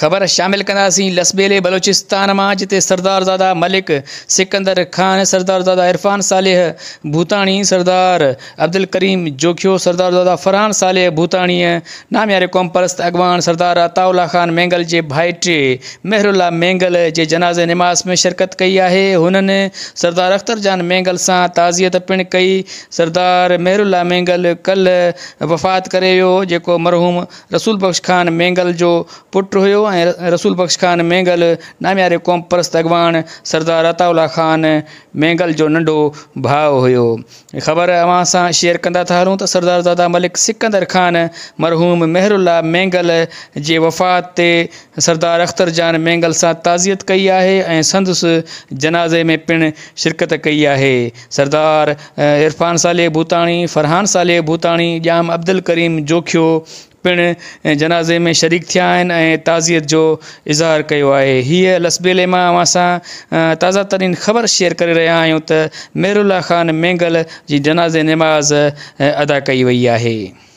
ख़बर शामिल कंदासीं लसबेले बलोचिस्तान में जिते सरदार दादा मलिक सिकंदर ख़ान सरदार दादा इरफान सालेह भूतानी सरदार अब्दुल करीम जोखियो सरदार दादा फ़रहान सालेह भूतानी नामियारे क़ौम परस्त अगवान सरदार अताउल्ला ख़ान मेंगल के भाइट मेहरुल्ला मेंगल के जनाज़े नमाज में शिरकत कई है हुननि सरदार अख्तर जान मेंगल से ताज़ियत पिण कई सरदार मेहरुल्ला मेंगल कल वफ़ात करो मरहूम रसूल बख़्श ख़ान मेंगल जो पुट हो ऐं रसूल बख़्श ख़ान मेंगल नामियारे क़ौम परस्त अगवान सरदार अताउल्ला ख़ान मेंगल जो नंढो भाव हो ख़बर अवसा सां शेयर कंदा था हलूं तो सरदार दादा मलिक सिकंदर ख़ान मरहूम मेहरुल्ला मेंगल जे वफ़ात ते सरदार अख्तर जान मेंगल सां ताज़ियत कई आहे ऐं जनाज़े में पिण शिरकत कई आहे सरदार इरफ़ान साले भूताणी फ़रहान साले भूताणी जाम अब्दुल करीम जोखियो पिण जनाज़े में शरीक थिया ताज़ियत जो इज़हार किया है हि लसबेले में अव्हां ताज़ा तरीन ख़बर शेयर कर रहा आहियूं तो मेरुल्ला ख़ान मेंगल जी जनाज़े नमाज़ अदा कई वही है